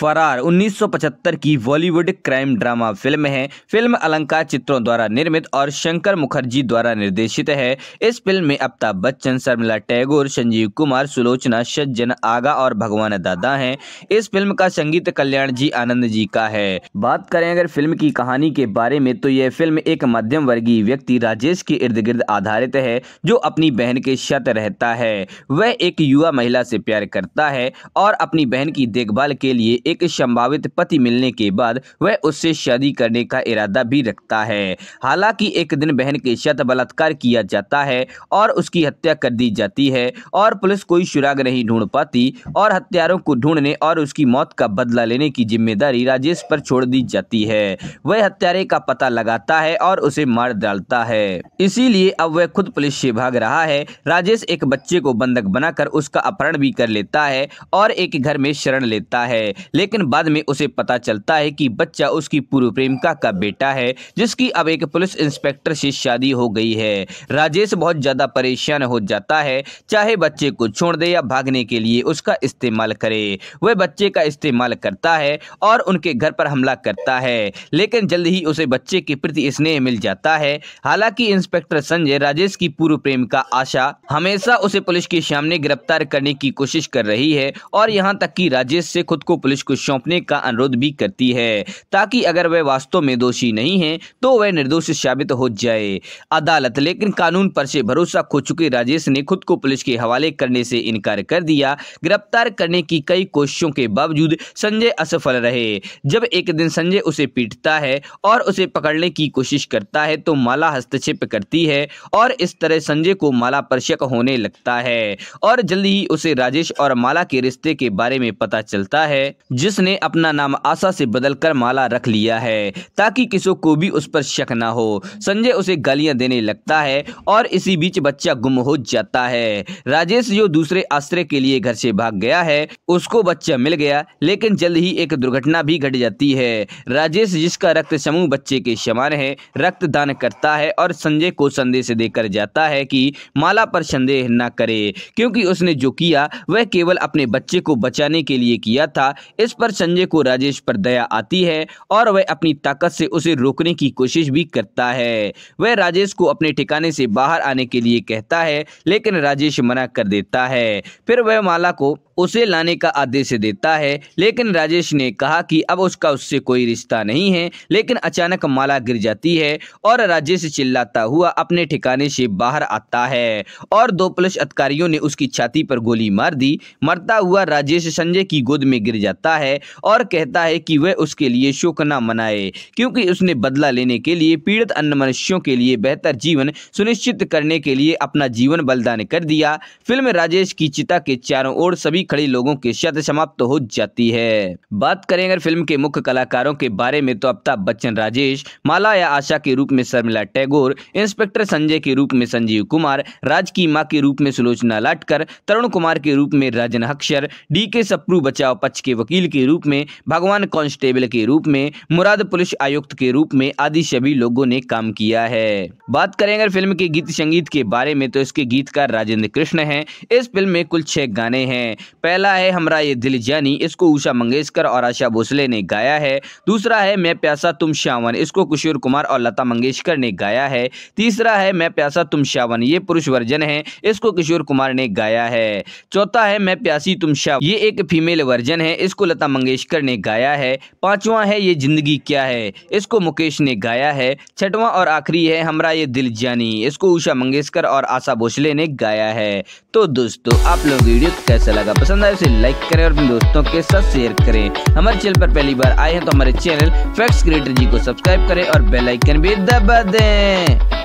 फरार 1975 की Bollywood crime drama film है फिल्म अलंकार चित्रों द्वारा निर्मित और शंकर मुखर्जी द्वारा निर्देशित है इस फिल्म में अमिताभ बच्चन शर्मिला टैगोर संजीव कुमार सुलोचना सज्जन आगा और भगवान दादा हैं इस फिल्म का संगीत कल्याण जी आनंद जी का है बात करें अगर फिल्म की कहानी के बारे में तो यह फिल्म एक मध्यम वर्गीय व्यक्ति राजेश के इर्द गिर्द आधारित है जो अपनी बहन के शत रहता है वह एक युवा महिला से प्यार करता है और अपनी बहन की देखभाल के लिए एक संभावित पति मिलने के बाद वह उससे शादी करने का इरादा भी रखता है हालांकि एक दिन बहन के साथ बलात्कार किया जाता है और उसकी हत्या कर दी जाती है और पुलिस कोई सुराग नहीं ढूंढ पाती और हत्यारों को ढूंढने और उसकी मौत का बदला लेने की जिम्मेदारी राजेश पर छोड़ दी जाती है वह हत्यारे का पता लगाता है और उसे मार डालता है इसीलिए अब वह खुद पुलिस से भाग रहा है राजेश एक बच्चे को बंधक बनाकर उसका अपहरण भी कर लेता है और एक घर में शरण लेता है लेकिन बाद में उसे पता चलता है कि बच्चा उसकी पूर्व प्रेमिका का बेटा है जिसकी अब एक पुलिस इंस्पेक्टर से शादी हो गई है राजेश बहुत ज़्यादा परेशान हो जाता है चाहे बच्चे को छोड़ दे या भागने के लिए उसका इस्तेमाल करे वह बच्चे का इस्तेमाल करता है और उनके घर पर हमला करता है लेकिन जल्द ही उसे बच्चे के प्रति स्नेह मिल जाता है हालांकि इंस्पेक्टर संजय राजेश की पूर्व प्रेमिका आशा हमेशा उसे पुलिस के सामने गिरफ्तार करने की कोशिश कर रही है और यहाँ तक कि राजेश से खुद को पुलिस पुलिस को सौंपने का अनुरोध भी करती है ताकि अगर वह वास्तव में दोषी नहीं है तो वह निर्दोष साबित हो जाए अदालत लेकिन कानून पर से भरोसा खो चुके राजेश ने खुद को पुलिस के हवाले करने से इनकार कर दिया गिरफ्तार करने की कई कोशिशों के बावजूद संजय असफल रहे जब एक दिन संजय उसे पीटता है और उसे पकड़ने की कोशिश करता है तो माला हस्तक्षेप करती है और इस तरह संजय को माला पर शक होने लगता है और जल्दी ही उसे राजेश और माला के रिश्ते के बारे में पता चलता है जिसने अपना नाम आशा से बदलकर माला रख लिया है ताकि किसी को भी उस पर शक ना हो संजय उसे गालियां देने लगता है और इसी बीच बच्चा गुम हो जाता है राजेश जो दूसरे आश्रय के लिए घर से भाग गया है उसको बच्चा मिल गया लेकिन जल्द ही एक दुर्घटना भी घट जाती है राजेश जिसका रक्त समूह बच्चे के समान है रक्त दान करता है और संजय को संदेश देकर जाता है कि माला पर संदेह न करे क्योंकि उसने जो किया वह केवल अपने बच्चे को बचाने के लिए किया था इस पर संजय को राजेश पर दया आती है और वह अपनी ताकत से उसे रोकने की कोशिश भी करता है वह राजेश को अपने ठिकाने से बाहर आने के लिए कहता है लेकिन राजेश मना कर देता है फिर वह माला को उसे लाने का आदेश देता है लेकिन राजेश ने कहा कि अब उसका उससे कोई रिश्ता नहीं है लेकिन अचानक माला गिर जाती है और राजेश चिल्लाता हुआ अपने ठिकाने से बाहर आता है और दो पुलिस अधिकारियों ने उसकी छाती पर गोली मार दी मरता हुआ राजेश संजय की गोद में गिर जाता है और कहता है कि वह उसके लिए शोक न मनाए क्योंकि उसने बदला लेने के लिए पीड़ित अन्य मनुष्यों के लिए बेहतर जीवन सुनिश्चित करने के लिए अपना जीवन बलिदान कर दिया फिल्म राजेश की चिता के चारों ओर सभी खड़ी लोगों की शत समाप्त हो जाती है बात करें अगर फिल्म के मुख्य कलाकारों के बारे में तो अमिताभ बच्चन राजेश माला या आशा के रूप में शर्मिला टैगोर इंस्पेक्टर संजय के रूप में संजीव कुमार राज की माँ के रूप में सुलोचना लाटकर तरुण कुमार के रूप में राजन अक्षर डी के सप्रू बचाव पक्ष के वकील के रूप में भगवान कांस्टेबल के रूप में मुराद पुलिस आयुक्त के रूप में आदि सभी लोगों ने काम किया है बात करें अगर फिल्म के गीत संगीत के बारे में तो इसके गीतकार राजेंद्र कृष्ण हैं इस फिल्म में कुल छह गाने हैं पहला है हमारा ये दिल जानी इसको उषा मंगेशकर और आशा भोसले ने गाया है दूसरा है मैं प्यासा तुम श्यावन इसको किशोर कुमार और लता मंगेशकर ने गाया है तीसरा है मैं प्यासा तुम श्यावन ये पुरुष वर्जन है इसको किशोर कुमार ने गाया है चौथा है मैं प्यासी तुम श्यावन ये एक फीमेल वर्जन है इसको लता मंगेशकर ने गाया है पांचवा है ये जिंदगी क्या है इसको मुकेश ने गाया है छठवां और आखिरी है हमारा ये दिल जानी इसको उषा मंगेशकर और आशा भोसले ने गाया है तो दोस्तों आप लोग वीडियो कैसा लगा पसंद आए उसे लाइक करें और अपने दोस्तों के साथ शेयर करें हमारे चैनल पर पहली बार आए हैं तो हमारे चैनल फैक्ट्स क्रिएटर जी को सब्सक्राइब करें और बेलाइकन भी दबा दें